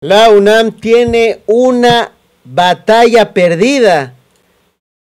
La UNAM tiene una batalla perdida.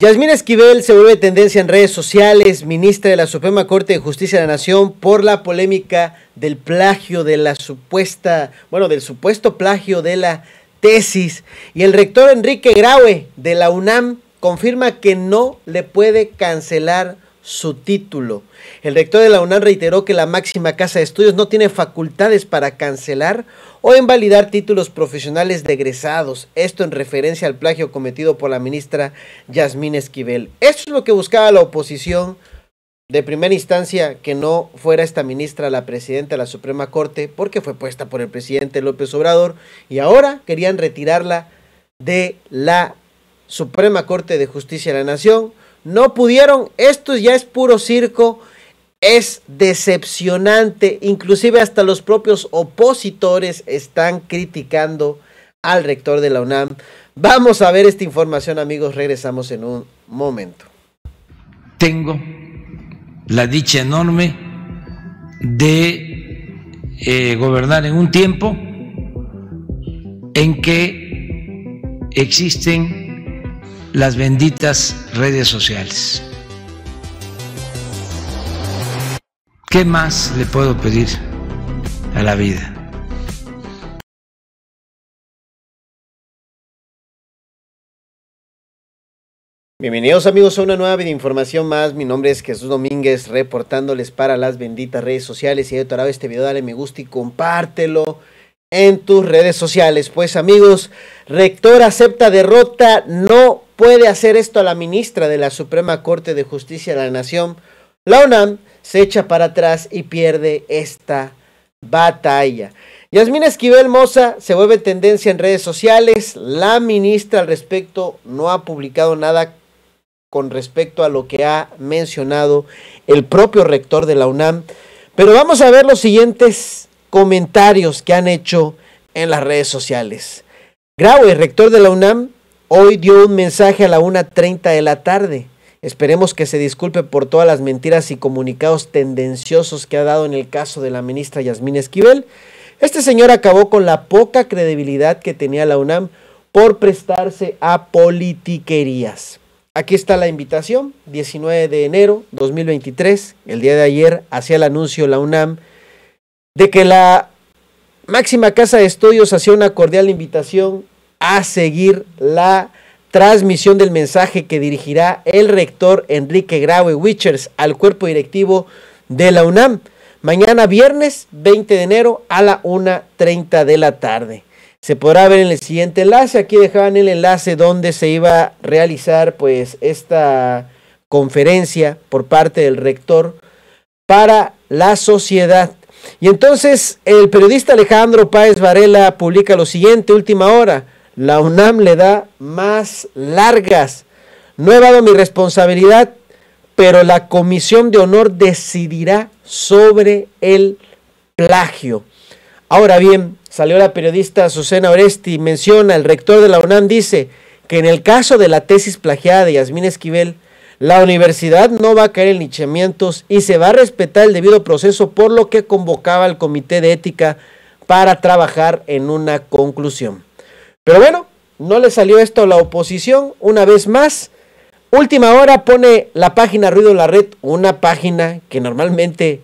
Yasmín Esquivel se vuelve tendencia en redes sociales, ministra de la Suprema Corte de Justicia de la Nación, por la polémica del plagio de la supuesta, bueno, del supuesto plagio de la tesis. Y el rector Enrique Graue de la UNAM confirma que no le puede cancelar su título. El rector de la UNAM reiteró que la máxima casa de estudios no tiene facultades para cancelar o invalidar títulos profesionales de egresados, esto en referencia al plagio cometido por la ministra Yasmín Esquivel. Esto es lo que buscaba la oposición de primera instancia que no fuera esta ministra la presidenta de la Suprema Corte porque fue puesta por el presidente López Obrador y ahora querían retirarla de la Suprema Corte de Justicia de la Nación no pudieron. Esto ya es puro circo. Es decepcionante. Inclusive hasta los propios opositores están criticando al rector de la UNAM. Vamos a ver esta información amigos. Regresamos en un momento. Tengo la dicha enorme de eh, gobernar en un tiempo en que existen las benditas redes sociales. ¿Qué más le puedo pedir a la vida? Bienvenidos amigos a una nueva información más. Mi nombre es Jesús Domínguez, reportándoles para las benditas redes sociales. Si te ha este video, dale me gusta y compártelo en tus redes sociales. Pues amigos, rector acepta derrota, no puede hacer esto a la ministra de la Suprema Corte de Justicia de la Nación, la UNAM se echa para atrás y pierde esta batalla. Yasmín Esquivel Moza se vuelve tendencia en redes sociales. La ministra al respecto no ha publicado nada con respecto a lo que ha mencionado el propio rector de la UNAM. Pero vamos a ver los siguientes comentarios que han hecho en las redes sociales. el rector de la UNAM, Hoy dio un mensaje a la 1.30 de la tarde. Esperemos que se disculpe por todas las mentiras y comunicados tendenciosos que ha dado en el caso de la ministra Yasmín Esquivel. Este señor acabó con la poca credibilidad que tenía la UNAM por prestarse a politiquerías. Aquí está la invitación, 19 de enero 2023, el día de ayer hacía el anuncio la UNAM de que la máxima casa de estudios hacía una cordial invitación a seguir la transmisión del mensaje que dirigirá el rector Enrique Graue Wichers al cuerpo directivo de la UNAM mañana viernes 20 de enero a la 1.30 de la tarde. Se podrá ver en el siguiente enlace, aquí dejaban el enlace donde se iba a realizar pues esta conferencia por parte del rector para la sociedad. Y entonces el periodista Alejandro Páez Varela publica lo siguiente, última hora. La UNAM le da más largas. No he dado mi responsabilidad, pero la Comisión de Honor decidirá sobre el plagio. Ahora bien, salió la periodista Susana Oresti, menciona, el rector de la UNAM dice que en el caso de la tesis plagiada de Yasmín Esquivel, la universidad no va a caer en linchamientos y se va a respetar el debido proceso, por lo que convocaba el comité de ética para trabajar en una conclusión. Pero bueno, no le salió esto a la oposición. Una vez más, última hora pone la página Ruido en la Red, una página que normalmente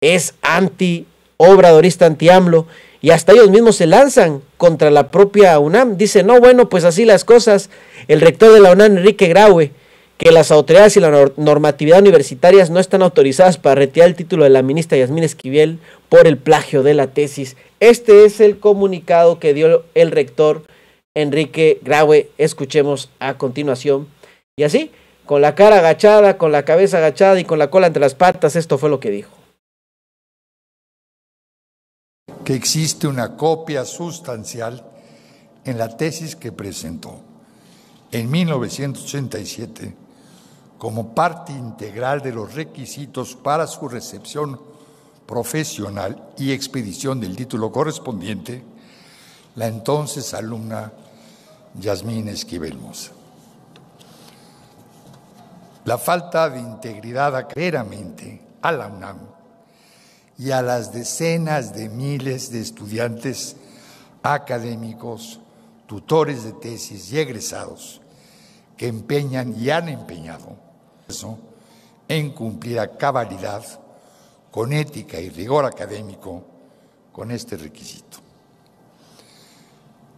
es anti-obradorista, anti-AMLO. Y hasta ellos mismos se lanzan contra la propia UNAM. Dice, no, bueno, pues así las cosas. El rector de la UNAM, Enrique Graue, que las autoridades y la normatividad universitarias no están autorizadas para retirar el título de la ministra Yasmín Esquivel por el plagio de la tesis. Este es el comunicado que dio el rector Enrique Graue. Escuchemos a continuación. Y así, con la cara agachada, con la cabeza agachada y con la cola entre las patas, esto fue lo que dijo. Que existe una copia sustancial en la tesis que presentó en 1987 como parte integral de los requisitos para su recepción profesional y expedición del título correspondiente, la entonces alumna Yasmín Esquivel Mosa. La falta de integridad a la UNAM y a las decenas de miles de estudiantes académicos, tutores de tesis y egresados que empeñan y han empeñado eso, en cumplir a cabalidad, con ética y rigor académico, con este requisito.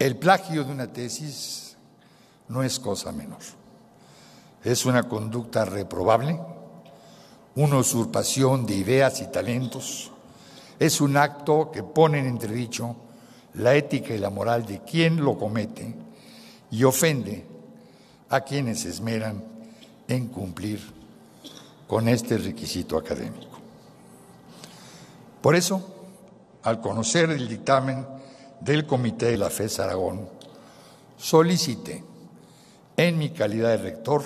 El plagio de una tesis no es cosa menor. Es una conducta reprobable, una usurpación de ideas y talentos. Es un acto que pone en entredicho la ética y la moral de quien lo comete y ofende a quienes se esmeran en cumplir con este requisito académico. Por eso, al conocer el dictamen del Comité de la FES Aragón, solicité, en mi calidad de rector,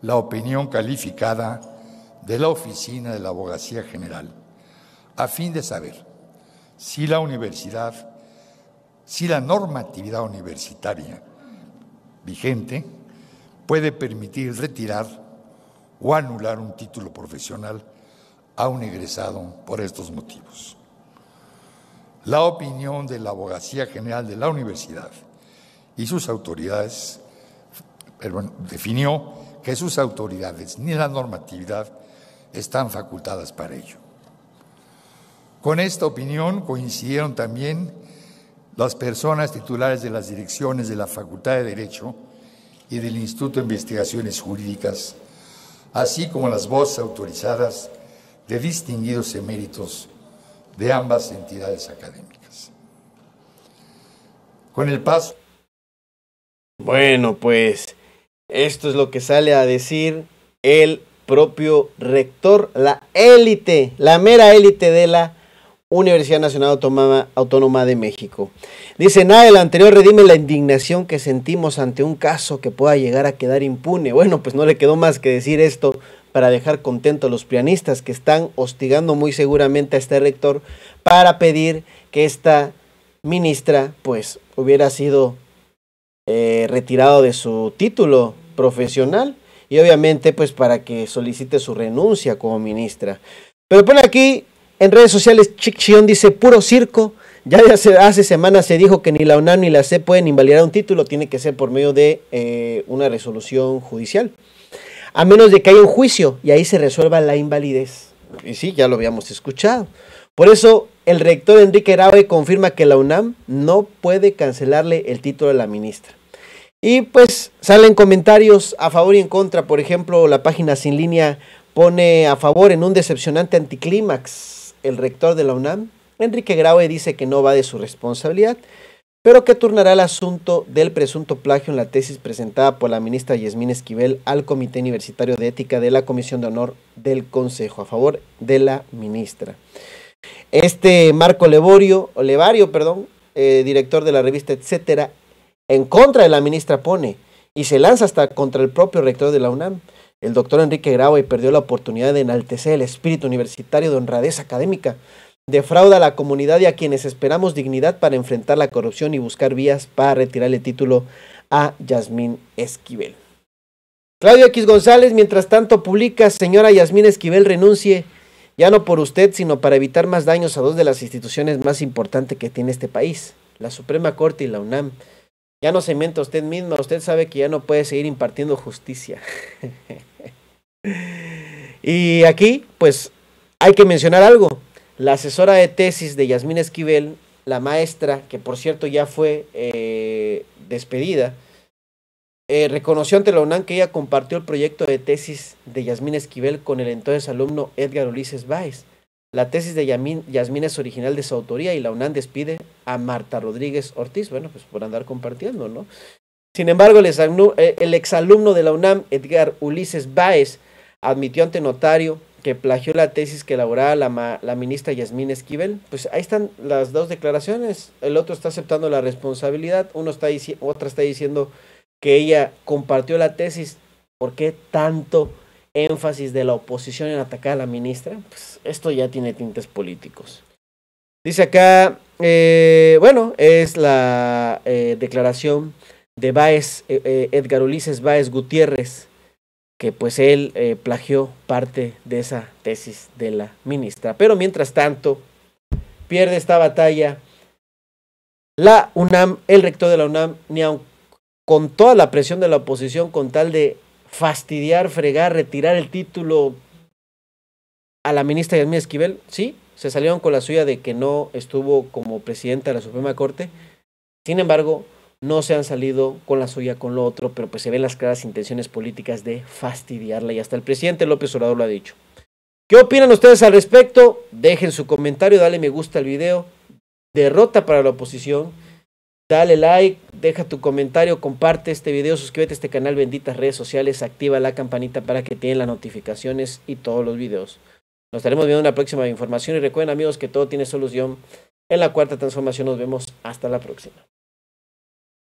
la opinión calificada de la Oficina de la Abogacía General, a fin de saber si la universidad, si la normatividad universitaria vigente puede permitir retirar o anular un título profesional a un egresado por estos motivos la opinión de la Abogacía General de la Universidad y sus autoridades, definió que sus autoridades ni la normatividad están facultadas para ello. Con esta opinión coincidieron también las personas titulares de las direcciones de la Facultad de Derecho y del Instituto de Investigaciones Jurídicas, así como las voces autorizadas de distinguidos eméritos de ambas entidades académicas. Con el paso. Bueno, pues esto es lo que sale a decir el propio rector, la élite, la mera élite de la Universidad Nacional Autónoma de México. Dice, nada el anterior redime la indignación que sentimos ante un caso que pueda llegar a quedar impune. Bueno, pues no le quedó más que decir esto para dejar contento a los pianistas que están hostigando muy seguramente a este rector para pedir que esta ministra pues hubiera sido eh, retirado de su título profesional y obviamente pues para que solicite su renuncia como ministra. Pero pone aquí en redes sociales, Chic dice, puro circo. Ya hace, hace, semanas se dijo que ni la UNAM ni la C pueden invalidar un título, tiene que ser por medio de eh, una resolución judicial. A menos de que haya un juicio y ahí se resuelva la invalidez. Y sí, ya lo habíamos escuchado. Por eso, el rector Enrique Araue confirma que la UNAM no puede cancelarle el título a la ministra. Y pues salen comentarios a favor y en contra. Por ejemplo, la página sin línea pone a favor en un decepcionante anticlímax el rector de la UNAM, Enrique Graue, dice que no va de su responsabilidad, pero que turnará el asunto del presunto plagio en la tesis presentada por la ministra Yasmín Esquivel al Comité Universitario de Ética de la Comisión de Honor del Consejo a favor de la ministra. Este Marco Levario, perdón, eh, director de la revista Etcétera, en contra de la ministra pone y se lanza hasta contra el propio rector de la UNAM. El doctor Enrique Graue perdió la oportunidad de enaltecer el espíritu universitario de honradez académica, defrauda a la comunidad y a quienes esperamos dignidad para enfrentar la corrupción y buscar vías para retirarle título a Yasmín Esquivel. Claudio X González, mientras tanto, publica, señora Yasmín Esquivel renuncie, ya no por usted, sino para evitar más daños a dos de las instituciones más importantes que tiene este país, la Suprema Corte y la UNAM. Ya no se mienta usted misma, usted sabe que ya no puede seguir impartiendo justicia. Y aquí, pues, hay que mencionar algo. La asesora de tesis de Yasmín Esquivel, la maestra, que por cierto ya fue eh, despedida, eh, reconoció ante la UNAM que ella compartió el proyecto de tesis de Yasmín Esquivel con el entonces alumno Edgar Ulises Báez. La tesis de Yasmín es original de su autoría y la UNAM despide a Marta Rodríguez Ortiz, bueno, pues por andar compartiendo, ¿no? Sin embargo, el exalumno eh, de la UNAM, Edgar Ulises Báez, admitió ante notario que plagió la tesis que elaboraba la, ministra Yasmín Esquivel. Pues ahí están las dos declaraciones. El otro está aceptando la responsabilidad, uno está otra está diciendo que ella compartió la tesis. ¿Por qué tanto énfasis de la oposición en atacar a la ministra? Pues esto ya tiene tintes políticos. Dice acá, eh, bueno, es la eh, declaración de Baez, eh, Edgar Ulises Baez Gutiérrez que pues él eh, plagió parte de esa tesis de la ministra. Pero mientras tanto, pierde esta batalla la UNAM, el rector de la UNAM, ni aun con toda la presión de la oposición, con tal de fastidiar, fregar, retirar el título a la ministra Yasmín Esquivel, sí, se salieron con la suya de que no estuvo como presidenta de la Suprema Corte. Sin embargo, no se han salido con la suya, con lo otro, pero pues se ven las claras intenciones políticas de fastidiarla y hasta el presidente López Obrador lo ha dicho. ¿Qué opinan ustedes al respecto? Dejen su comentario, dale me gusta al video. Derrota para la oposición. Dale like, deja tu comentario, comparte este video, suscríbete a este canal, benditas redes sociales, activa la campanita para que tengan las notificaciones y todos los videos. Nos estaremos viendo en la próxima información y recuerden amigos que todo tiene solución. En la cuarta transformación nos vemos hasta la próxima.